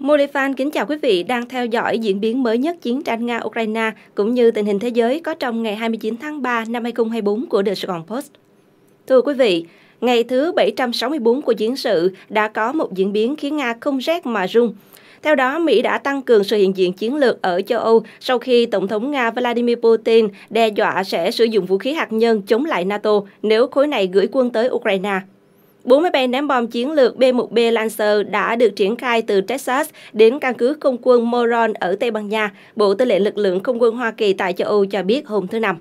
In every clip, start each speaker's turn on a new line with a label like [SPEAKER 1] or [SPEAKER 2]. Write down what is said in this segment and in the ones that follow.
[SPEAKER 1] Molefan kính chào quý vị đang theo dõi diễn biến mới nhất chiến tranh Nga-Ukraine cũng như tình hình thế giới có trong ngày 29 tháng 3 năm 2024 của The Sài Post. Thưa quý vị, ngày thứ 764 của chiến sự đã có một diễn biến khiến Nga không rét mà rung. Theo đó, Mỹ đã tăng cường sự hiện diện chiến lược ở châu Âu sau khi Tổng thống Nga Vladimir Putin đe dọa sẽ sử dụng vũ khí hạt nhân chống lại NATO nếu khối này gửi quân tới Ukraine máy bay ném bom chiến lược B-1B Lancer đã được triển khai từ Texas đến căn cứ không quân Moron ở Tây Ban Nha, Bộ Tư
[SPEAKER 2] lệnh Lực lượng Không quân Hoa Kỳ tại châu Âu cho biết hôm thứ Năm.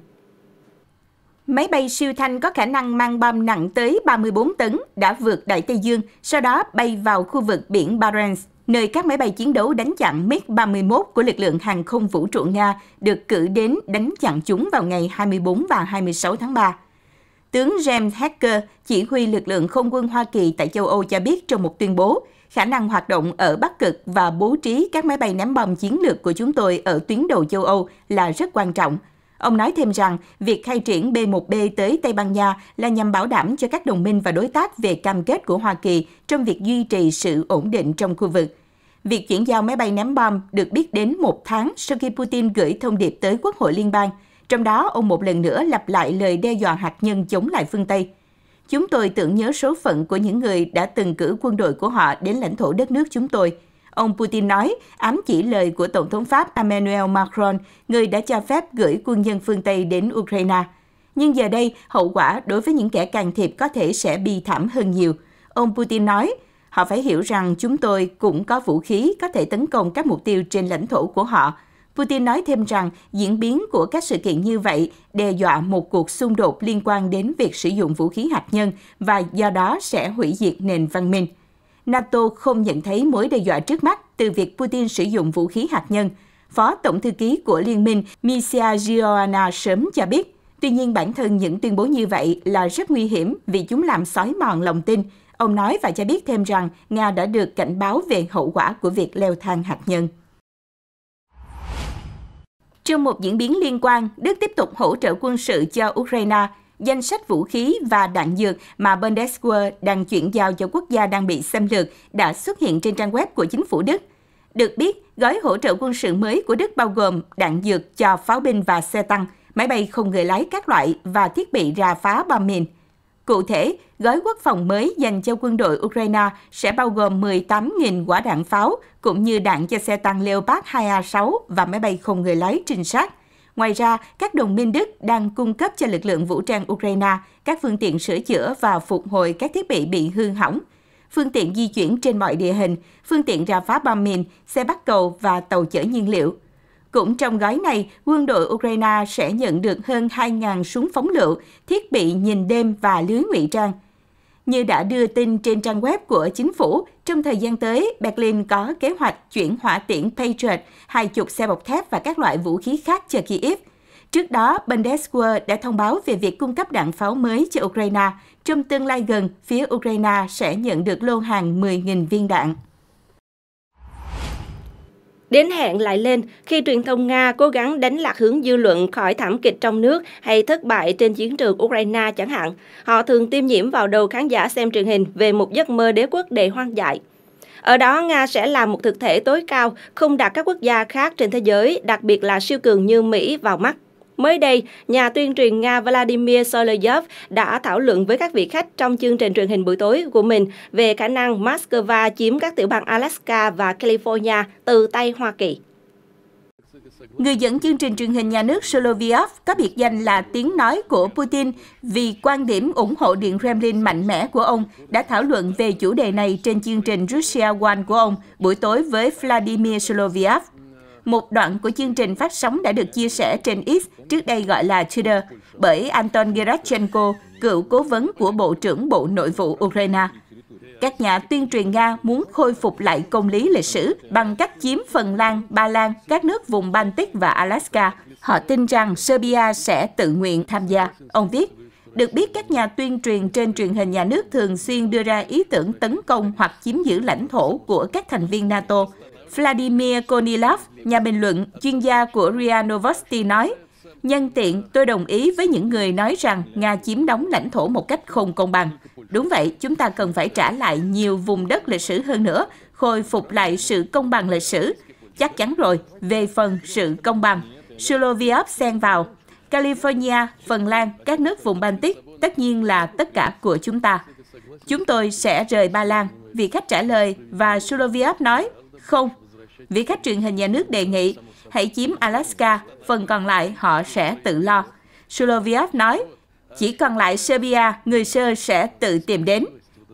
[SPEAKER 2] Máy bay siêu thanh có khả năng mang bom nặng tới 34 tấn đã vượt Đại Tây Dương, sau đó bay vào khu vực biển Barents, nơi các máy bay chiến đấu đánh chặn MiG-31 của lực lượng hàng không vũ trụ Nga được cử đến đánh chặn chúng vào ngày 24 và 26 tháng 3. Tướng James Hacker, chỉ huy lực lượng không quân Hoa Kỳ tại châu Âu cho biết trong một tuyên bố, khả năng hoạt động ở Bắc Cực và bố trí các máy bay ném bom chiến lược của chúng tôi ở tuyến đầu châu Âu là rất quan trọng. Ông nói thêm rằng, việc khai triển B-1B tới Tây Ban Nha là nhằm bảo đảm cho các đồng minh và đối tác về cam kết của Hoa Kỳ trong việc duy trì sự ổn định trong khu vực. Việc chuyển giao máy bay ném bom được biết đến một tháng sau khi Putin gửi thông điệp tới Quốc hội Liên bang – trong đó, ông một lần nữa lặp lại lời đe dọa hạt nhân chống lại phương Tây. Chúng tôi tưởng nhớ số phận của những người đã từng cử quân đội của họ đến lãnh thổ đất nước chúng tôi. Ông Putin nói, ám chỉ lời của Tổng thống Pháp Emmanuel Macron, người đã cho phép gửi quân nhân phương Tây đến Ukraine. Nhưng giờ đây, hậu quả đối với những kẻ can thiệp có thể sẽ bi thảm hơn nhiều. Ông Putin nói, họ phải hiểu rằng chúng tôi cũng có vũ khí có thể tấn công các mục tiêu trên lãnh thổ của họ, Putin nói thêm rằng diễn biến của các sự kiện như vậy đe dọa một cuộc xung đột liên quan đến việc sử dụng vũ khí hạt nhân và do đó sẽ hủy diệt nền văn minh. NATO không nhận thấy mối đe dọa trước mắt từ việc Putin sử dụng vũ khí hạt nhân. Phó Tổng thư ký của Liên minh Misia Gioana sớm cho biết, tuy nhiên bản thân những tuyên bố như vậy là rất nguy hiểm vì chúng làm xói mòn lòng tin. Ông nói và cho biết thêm rằng Nga đã được cảnh báo về hậu quả của việc leo thang hạt nhân. Trong một diễn biến liên quan, Đức tiếp tục hỗ trợ quân sự cho Ukraine. Danh sách vũ khí và đạn dược mà Bundeswehr đang chuyển giao cho quốc gia đang bị xâm lược đã xuất hiện trên trang web của chính phủ Đức. Được biết, gói hỗ trợ quân sự mới của Đức bao gồm đạn dược cho pháo binh và xe tăng, máy bay không người lái các loại và thiết bị ra phá bom mìn. Cụ thể, gói quốc phòng mới dành cho quân đội Ukraine sẽ bao gồm 18.000 quả đạn pháo, cũng như đạn cho xe tăng Leopard 2A6 và máy bay không người lái trinh sát. Ngoài ra, các đồng minh Đức đang cung cấp cho lực lượng vũ trang Ukraine các phương tiện sửa chữa và phục hồi các thiết bị bị hư hỏng, phương tiện di chuyển trên mọi địa hình, phương tiện ra phá bom mìn, xe bắt cầu và tàu chở nhiên liệu – cũng trong gói này, quân đội Ukraine sẽ nhận được hơn 2.000 súng phóng lựu, thiết bị nhìn đêm và lưới ngụy trang. Như đã đưa tin trên trang web của chính phủ, trong thời gian tới, Berlin có kế hoạch chuyển hỏa tiễn Patriot, hai chục xe bọc thép và các loại vũ khí khác cho kyiv. Trước đó, Bundeswehr đã thông báo về việc cung cấp đạn pháo mới cho Ukraine. Trong tương lai gần, phía Ukraine sẽ nhận được lô hàng 10.000 viên đạn. Đến hẹn lại lên khi truyền thông
[SPEAKER 1] Nga cố gắng đánh lạc hướng dư luận khỏi thảm kịch trong nước hay thất bại trên chiến trường Ukraine chẳng hạn. Họ thường tiêm nhiễm vào đầu khán giả xem truyền hình về một giấc mơ đế quốc đầy hoang dại. Ở đó, Nga sẽ là một thực thể tối cao, không đặt các quốc gia khác trên thế giới, đặc biệt là siêu cường như Mỹ vào mắt. Mới đây, nhà tuyên truyền Nga Vladimir Solovyov đã thảo luận với các vị khách trong chương trình truyền hình buổi tối của mình về khả năng Moscow chiếm các tiểu bang Alaska và California từ tay Hoa Kỳ.
[SPEAKER 2] Người dẫn chương trình truyền hình nhà nước Solovyov có biệt danh là tiếng nói của Putin vì quan điểm ủng hộ Điện Kremlin mạnh mẽ của ông đã thảo luận về chủ đề này trên chương trình Russia One của ông buổi tối với Vladimir Solovyov. Một đoạn của chương trình phát sóng đã được chia sẻ trên X, trước đây gọi là Twitter, bởi Anton Gerachenko, cựu cố vấn của Bộ trưởng Bộ Nội vụ Ukraine. Các nhà tuyên truyền Nga muốn khôi phục lại công lý lịch sử bằng cách chiếm Phần Lan, Ba Lan, các nước vùng Baltic và Alaska. Họ tin rằng Serbia sẽ tự nguyện tham gia. Ông viết, được biết các nhà tuyên truyền trên truyền hình nhà nước thường xuyên đưa ra ý tưởng tấn công hoặc chiếm giữ lãnh thổ của các thành viên NATO Vladimir Konilov, nhà bình luận, chuyên gia của RIA Novosti nói, Nhân tiện, tôi đồng ý với những người nói rằng Nga chiếm đóng lãnh thổ một cách không công bằng. Đúng vậy, chúng ta cần phải trả lại nhiều vùng đất lịch sử hơn nữa, khôi phục lại sự công bằng lịch sử. Chắc chắn rồi, về phần sự công bằng. Suloviov xen vào. California, Phần Lan, các nước vùng Baltic, tất nhiên là tất cả của chúng ta. Chúng tôi sẽ rời Ba Lan, vị khách trả lời và Suloviov nói không. Vị khách truyền hình nhà nước đề nghị, hãy chiếm Alaska, phần còn lại họ sẽ tự lo. Suloviev nói, chỉ còn lại Serbia, người Sơ sẽ tự tìm đến.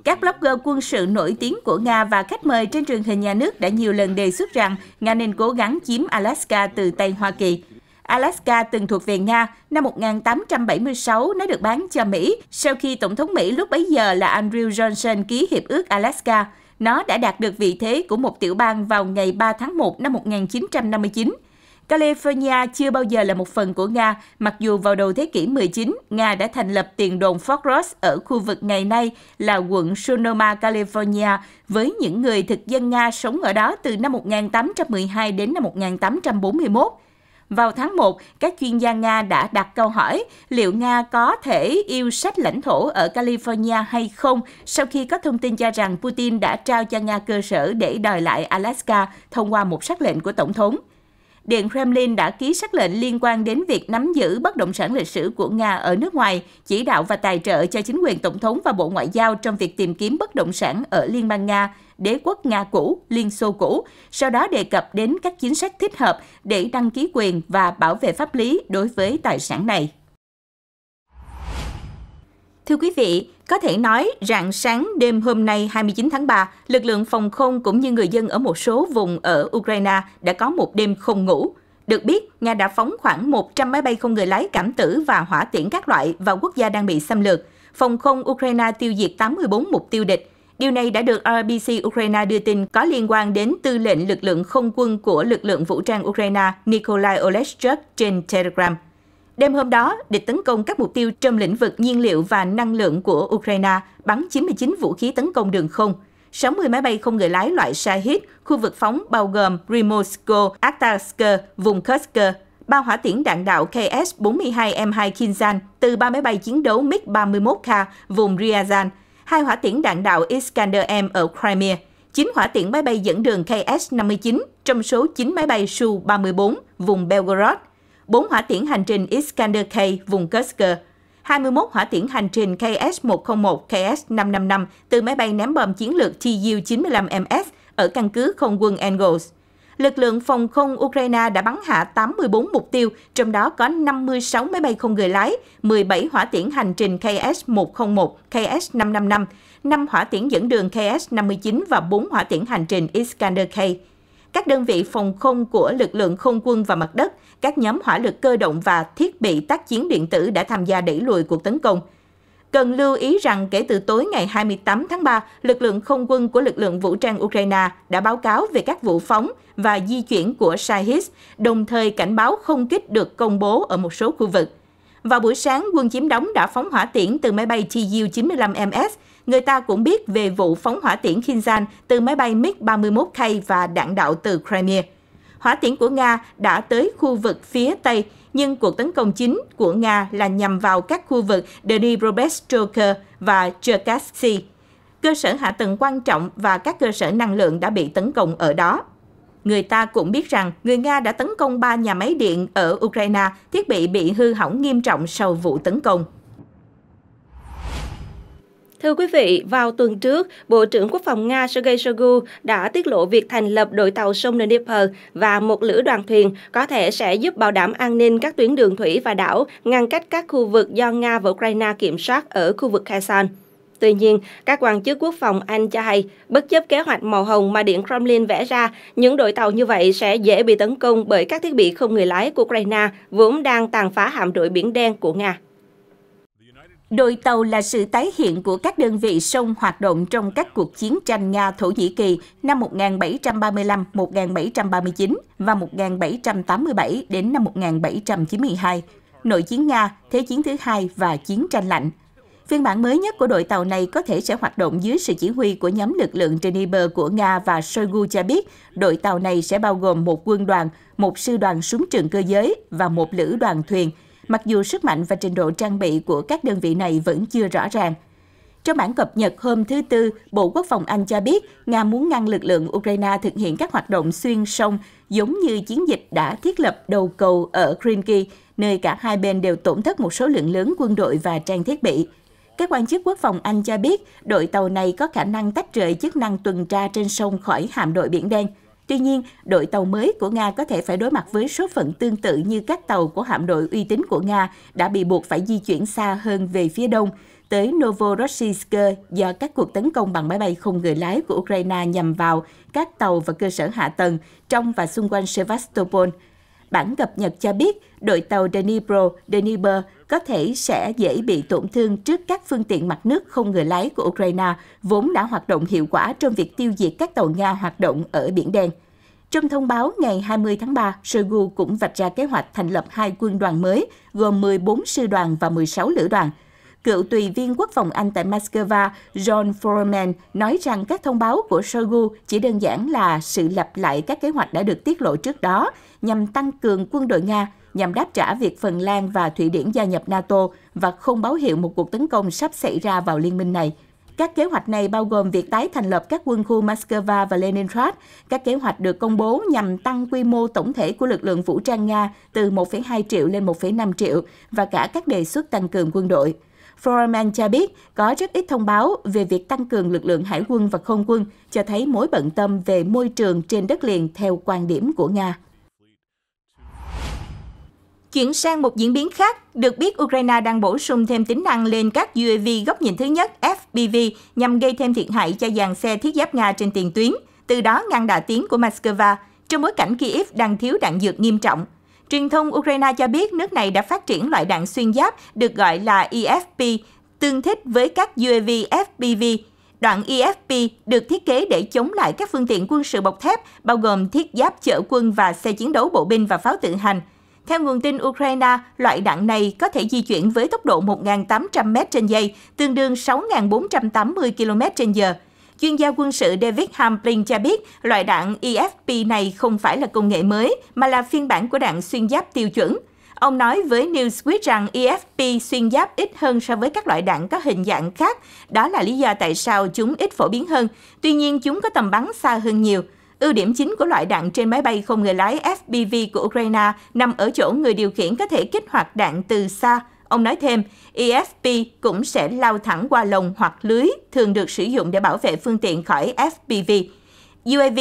[SPEAKER 2] Các blogger quân sự nổi tiếng của Nga và khách mời trên truyền hình nhà nước đã nhiều lần đề xuất rằng Nga nên cố gắng chiếm Alaska từ tay Hoa Kỳ. Alaska từng thuộc về Nga, năm 1876 nó được bán cho Mỹ sau khi Tổng thống Mỹ lúc bấy giờ là Andrew Johnson ký Hiệp ước Alaska nó đã đạt được vị thế của một tiểu bang vào ngày 3 tháng 1 năm 1959. California chưa bao giờ là một phần của Nga, mặc dù vào đầu thế kỷ 19, Nga đã thành lập tiền đồn Fort Ross ở khu vực ngày nay là quận Sonoma, California, với những người thực dân Nga sống ở đó từ năm 1812 đến năm 1841. Vào tháng 1, các chuyên gia Nga đã đặt câu hỏi liệu Nga có thể yêu sách lãnh thổ ở California hay không sau khi có thông tin cho rằng Putin đã trao cho Nga cơ sở để đòi lại Alaska thông qua một sắc lệnh của Tổng thống. Điện Kremlin đã ký sắc lệnh liên quan đến việc nắm giữ bất động sản lịch sử của Nga ở nước ngoài, chỉ đạo và tài trợ cho chính quyền Tổng thống và Bộ Ngoại giao trong việc tìm kiếm bất động sản ở Liên bang Nga, đế quốc Nga cũ, Liên Xô cũ, sau đó đề cập đến các chính sách thích hợp để đăng ký quyền và bảo vệ pháp lý đối với tài sản này. Thưa quý vị, có thể nói rạng sáng đêm hôm nay 29 tháng 3, lực lượng phòng không cũng như người dân ở một số vùng ở Ukraine đã có một đêm không ngủ. Được biết, Nga đã phóng khoảng 100 máy bay không người lái cảm tử và hỏa tiễn các loại vào quốc gia đang bị xâm lược. Phòng không Ukraine tiêu diệt 84 mục tiêu địch. Điều này đã được RBC Ukraine đưa tin có liên quan đến tư lệnh lực lượng không quân của lực lượng vũ trang Ukraine Nikolai Oleshchuk trên Telegram. Đêm hôm đó, địch tấn công các mục tiêu trong lĩnh vực nhiên liệu và năng lượng của Ukraine, bắn 99 vũ khí tấn công đường không, 60 máy bay không người lái loại Shahid, khu vực phóng bao gồm Rimorsko, Akhtarsk, vùng Kursk, ba hỏa tiễn đạn đạo KS-42M2 Kinzhan từ ba máy bay chiến đấu MiG-31K vùng Ryazan, hai hỏa tiễn đạn đạo Iskander-M ở Crimea, chín hỏa tiễn máy bay dẫn đường KS-59 trong số 9 máy bay Su-34 vùng Belgorod, 4 hỏa tiễn hành trình Iskander K vùng Kursk, 21 hỏa tiễn hành trình KS-101, KS-555 từ máy bay ném bom chiến lược Tu-95MS ở căn cứ không quân Engels. Lực lượng phòng không Ukraine đã bắn hạ 84 mục tiêu, trong đó có 56 máy bay không người lái, 17 hỏa tiễn hành trình KS-101, KS-555, 5 hỏa tiễn dẫn đường KS-59 và 4 hỏa tiễn hành trình Iskander K các đơn vị phòng không của lực lượng không quân và mặt đất, các nhóm hỏa lực cơ động và thiết bị tác chiến điện tử đã tham gia đẩy lùi cuộc tấn công. Cần lưu ý rằng kể từ tối ngày 28 tháng 3, lực lượng không quân của lực lượng vũ trang Ukraine đã báo cáo về các vụ phóng và di chuyển của Shahis, đồng thời cảnh báo không kích được công bố ở một số khu vực. Vào buổi sáng, quân chiếm đóng đã phóng hỏa tiễn từ máy bay Tu-95MS Người ta cũng biết về vụ phóng hỏa tiễn Kinzhan từ máy bay MiG-31K và đạn đạo từ Crimea. Hỏa tiễn của Nga đã tới khu vực phía Tây, nhưng cuộc tấn công chính của Nga là nhằm vào các khu vực Dnipropetrovsk và Cherkasy. Cơ sở hạ tầng quan trọng và các cơ sở năng lượng đã bị tấn công ở đó. Người ta cũng biết rằng người Nga đã tấn công ba nhà máy điện ở Ukraine, thiết bị bị hư hỏng nghiêm trọng sau vụ tấn công. Thưa quý vị, vào tuần trước, Bộ trưởng Quốc phòng Nga Sergei Shoigu
[SPEAKER 1] đã tiết lộ việc thành lập đội tàu sông Dnipro và một lữ đoàn thuyền có thể sẽ giúp bảo đảm an ninh các tuyến đường thủy và đảo, ngăn cách các khu vực do Nga và Ukraine kiểm soát ở khu vực Kherson. Tuy nhiên, các quan chức quốc phòng Anh cho hay, bất chấp kế hoạch màu hồng mà Điện Kremlin vẽ ra, những đội tàu như vậy sẽ dễ bị tấn công bởi các thiết bị không người lái của Ukraine vốn đang tàn phá hạm đội Biển Đen của Nga. Đội
[SPEAKER 2] tàu là sự tái hiện của các đơn vị sông hoạt động trong các cuộc chiến tranh Nga-Thổ Nhĩ Kỳ năm 1735-1739 và 1787 đến năm 1792, nội chiến Nga, Thế chiến thứ hai và chiến tranh lạnh. Phiên bản mới nhất của đội tàu này có thể sẽ hoạt động dưới sự chỉ huy của nhóm lực lượng trên bờ của Nga và Shoigu cho biết đội tàu này sẽ bao gồm một quân đoàn, một sư đoàn súng trường cơ giới và một lữ đoàn thuyền – mặc dù sức mạnh và trình độ trang bị của các đơn vị này vẫn chưa rõ ràng. Trong bản cập nhật hôm thứ Tư, Bộ Quốc phòng Anh cho biết Nga muốn ngăn lực lượng Ukraine thực hiện các hoạt động xuyên sông giống như chiến dịch đã thiết lập đầu cầu ở Krinky, nơi cả hai bên đều tổn thất một số lượng lớn quân đội và trang thiết bị. Các quan chức quốc phòng Anh cho biết đội tàu này có khả năng tách rời chức năng tuần tra trên sông khỏi hạm đội Biển Đen – Tuy nhiên, đội tàu mới của Nga có thể phải đối mặt với số phận tương tự như các tàu của hạm đội uy tín của Nga đã bị buộc phải di chuyển xa hơn về phía đông, tới Novorossiysk do các cuộc tấn công bằng máy bay không người lái của Ukraine nhằm vào các tàu và cơ sở hạ tầng trong và xung quanh Sevastopol. Bản cập nhật cho biết, đội tàu Dnipro, Dnieper có thể sẽ dễ bị tổn thương trước các phương tiện mặt nước không người lái của Ukraine, vốn đã hoạt động hiệu quả trong việc tiêu diệt các tàu Nga hoạt động ở Biển Đen. Trong thông báo ngày 20 tháng 3, Shoigu cũng vạch ra kế hoạch thành lập hai quân đoàn mới, gồm 14 sư đoàn và 16 lữ đoàn. Cựu tùy viên quốc phòng Anh tại Moscow John Foreman nói rằng các thông báo của Shoigu chỉ đơn giản là sự lặp lại các kế hoạch đã được tiết lộ trước đó nhằm tăng cường quân đội Nga nhằm đáp trả việc Phần Lan và Thụy Điển gia nhập NATO và không báo hiệu một cuộc tấn công sắp xảy ra vào liên minh này. Các kế hoạch này bao gồm việc tái thành lập các quân khu Moscow và Leningrad. Các kế hoạch được công bố nhằm tăng quy mô tổng thể của lực lượng vũ trang Nga từ 1,2 triệu lên 1,5 triệu và cả các đề xuất tăng cường quân đội. Foreman cho biết có rất ít thông báo về việc tăng cường lực lượng hải quân và không quân, cho thấy mối bận tâm về môi trường trên đất liền theo quan điểm của Nga. Chuyển sang một diễn biến khác, được biết Ukraine đang bổ sung thêm tính năng lên các UAV góc nhìn thứ nhất FPV nhằm gây thêm thiệt hại cho dàn xe thiết giáp Nga trên tiền tuyến, từ đó ngăn đà tiến của Moscow trong bối cảnh Kyiv đang thiếu đạn dược nghiêm trọng. Truyền thông Ukraine cho biết nước này đã phát triển loại đạn xuyên giáp được gọi là EFP, tương thích với các UAV FPV. Đoạn EFP được thiết kế để chống lại các phương tiện quân sự bọc thép, bao gồm thiết giáp chở quân và xe chiến đấu bộ binh và pháo tự hành – theo nguồn tin Ukraine, loại đạn này có thể di chuyển với tốc độ 1.800 m trên giây, tương đương 6.480 km h Chuyên gia quân sự David Hamplin cho biết loại đạn IFP e này không phải là công nghệ mới, mà là phiên bản của đạn xuyên giáp tiêu chuẩn. Ông nói với Newsweek rằng EFP xuyên giáp ít hơn so với các loại đạn có hình dạng khác. Đó là lý do tại sao chúng ít phổ biến hơn. Tuy nhiên, chúng có tầm bắn xa hơn nhiều. Ưu điểm chính của loại đạn trên máy bay không người lái FPV của Ukraine nằm ở chỗ người điều khiển có thể kích hoạt đạn từ xa. Ông nói thêm, EFP cũng sẽ lao thẳng qua lồng hoặc lưới, thường được sử dụng để bảo vệ phương tiện khỏi FPV. UAV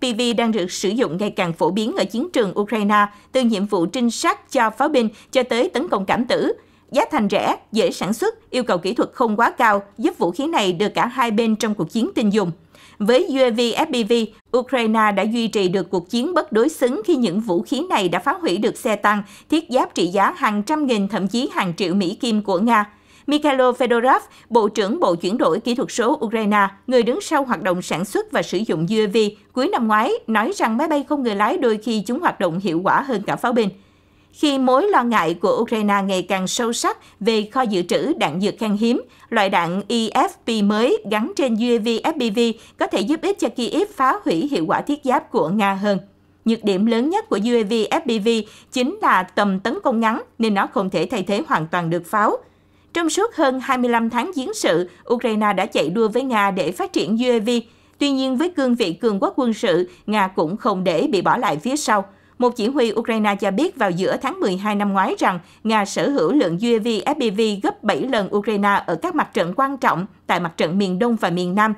[SPEAKER 2] FPV đang được sử dụng ngày càng phổ biến ở chiến trường Ukraine, từ nhiệm vụ trinh sát cho pháo binh cho tới tấn công cảm tử. Giá thành rẻ, dễ sản xuất, yêu cầu kỹ thuật không quá cao, giúp vũ khí này được cả hai bên trong cuộc chiến tin dùng. Với UAV FPV, Ukraine đã duy trì được cuộc chiến bất đối xứng khi những vũ khí này đã phá hủy được xe tăng, thiết giáp trị giá hàng trăm nghìn thậm chí hàng triệu Mỹ Kim của Nga. Mikhailo Fedorov, Bộ trưởng Bộ chuyển đổi kỹ thuật số Ukraine, người đứng sau hoạt động sản xuất và sử dụng UAV, cuối năm ngoái nói rằng máy bay không người lái đôi khi chúng hoạt động hiệu quả hơn cả pháo binh khi mối lo ngại của Ukraine ngày càng sâu sắc về kho dự trữ đạn dược khan hiếm, loại đạn IFP e mới gắn trên UAV FPV có thể giúp ích cho Kyiv phá hủy hiệu quả thiết giáp của Nga hơn. Nhược điểm lớn nhất của UAV FPV chính là tầm tấn công ngắn nên nó không thể thay thế hoàn toàn được pháo. Trong suốt hơn 25 tháng chiến sự, Ukraine đã chạy đua với Nga để phát triển UAV. Tuy nhiên với cương vị cường quốc quân sự, Nga cũng không để bị bỏ lại phía sau. Một chỉ huy Ukraine cho biết vào giữa tháng 12 năm ngoái rằng Nga sở hữu lượng UAV FPV gấp 7 lần Ukraine ở các mặt trận quan trọng tại mặt trận miền Đông và miền Nam.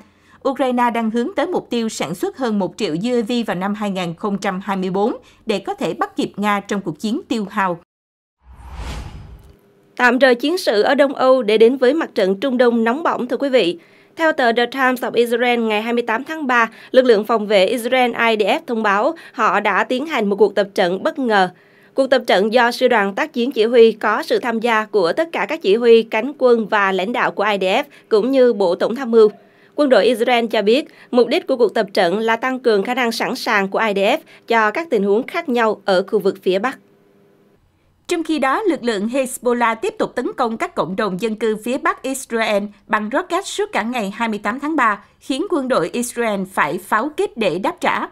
[SPEAKER 2] Ukraine đang hướng tới mục tiêu sản xuất hơn 1 triệu UAV vào năm 2024 để có thể bắt kịp Nga trong cuộc chiến tiêu hao. Tạm rời chiến sự ở Đông Âu để đến với mặt
[SPEAKER 1] trận Trung Đông nóng bỏng thưa quý vị. Theo tờ The Times of Israel ngày 28 tháng 3, lực lượng phòng vệ Israel IDF thông báo họ đã tiến hành một cuộc tập trận bất ngờ Cuộc tập trận do sư đoàn tác chiến chỉ huy có sự tham gia của tất cả các chỉ huy, cánh quân và lãnh đạo của IDF cũng như Bộ Tổng tham mưu. Quân đội Israel cho biết, mục đích của cuộc tập trận là tăng cường khả năng sẵn sàng của IDF cho các tình huống khác nhau ở khu vực phía Bắc.
[SPEAKER 2] Trong khi đó, lực lượng Hezbollah tiếp tục tấn công các cộng đồng dân cư phía Bắc Israel bằng rocket suốt cả ngày 28 tháng 3, khiến quân đội Israel phải pháo kích để đáp trả.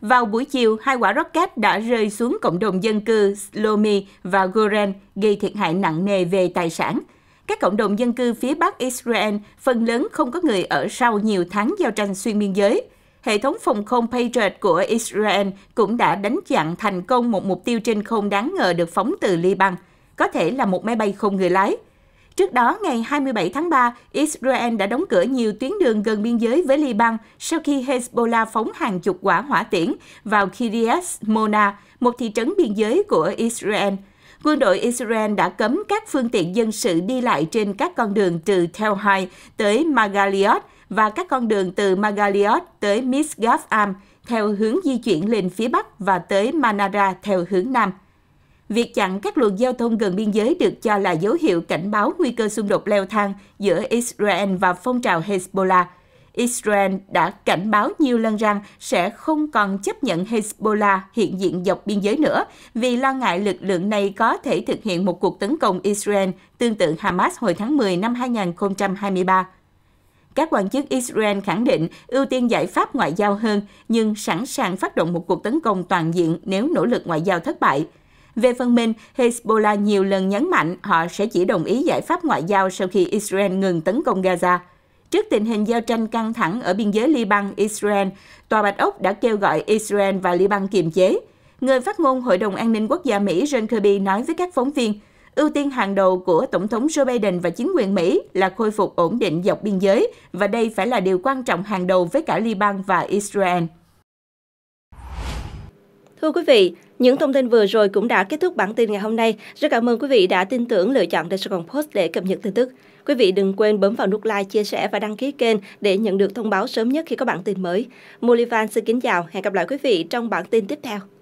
[SPEAKER 2] Vào buổi chiều, hai quả rocket đã rơi xuống cộng đồng dân cư Lomi và Goren, gây thiệt hại nặng nề về tài sản. Các cộng đồng dân cư phía Bắc Israel phần lớn không có người ở sau nhiều tháng giao tranh xuyên biên giới – hệ thống phòng không Patriot của Israel cũng đã đánh chặn thành công một mục tiêu trên không đáng ngờ được phóng từ Liban, có thể là một máy bay không người lái. Trước đó, ngày 27 tháng 3, Israel đã đóng cửa nhiều tuyến đường gần biên giới với Liban sau khi Hezbollah phóng hàng chục quả hỏa tiễn vào Kiryas Mona, một thị trấn biên giới của Israel. Quân đội Israel đã cấm các phương tiện dân sự đi lại trên các con đường từ Tel Hai tới Magaliot và các con đường từ Magaliot tới Am theo hướng di chuyển lên phía Bắc và tới Manara theo hướng Nam. Việc chặn các luồng giao thông gần biên giới được cho là dấu hiệu cảnh báo nguy cơ xung đột leo thang giữa Israel và phong trào Hezbollah. Israel đã cảnh báo nhiều lần rằng sẽ không còn chấp nhận Hezbollah hiện diện dọc biên giới nữa vì lo ngại lực lượng này có thể thực hiện một cuộc tấn công Israel tương tự Hamas hồi tháng 10 năm 2023. Các quan chức Israel khẳng định ưu tiên giải pháp ngoại giao hơn, nhưng sẵn sàng phát động một cuộc tấn công toàn diện nếu nỗ lực ngoại giao thất bại. Về phần mình, Hezbollah nhiều lần nhấn mạnh họ sẽ chỉ đồng ý giải pháp ngoại giao sau khi Israel ngừng tấn công Gaza. Trước tình hình giao tranh căng thẳng ở biên giới Liban, Israel, Tòa Bạch Ốc đã kêu gọi Israel và Liban kiềm chế. Người phát ngôn Hội đồng An ninh Quốc gia Mỹ John Kirby nói với các phóng viên – ưu tiên hàng đầu của Tổng thống Joe Biden và chính quyền Mỹ là khôi phục ổn định dọc biên giới, và đây phải là điều quan trọng hàng đầu với cả Liban và Israel. Thưa quý vị, những thông tin vừa rồi cũng đã kết thúc
[SPEAKER 1] bản tin ngày hôm nay. Rất cảm ơn quý vị đã tin tưởng lựa chọn The Saigon Post để cập nhật tin tức. Quý vị đừng quên bấm vào nút like, chia sẻ và đăng ký kênh để nhận được thông báo sớm nhất khi có bản tin mới. Molivan xin kính chào, hẹn gặp lại quý vị trong bản tin tiếp theo.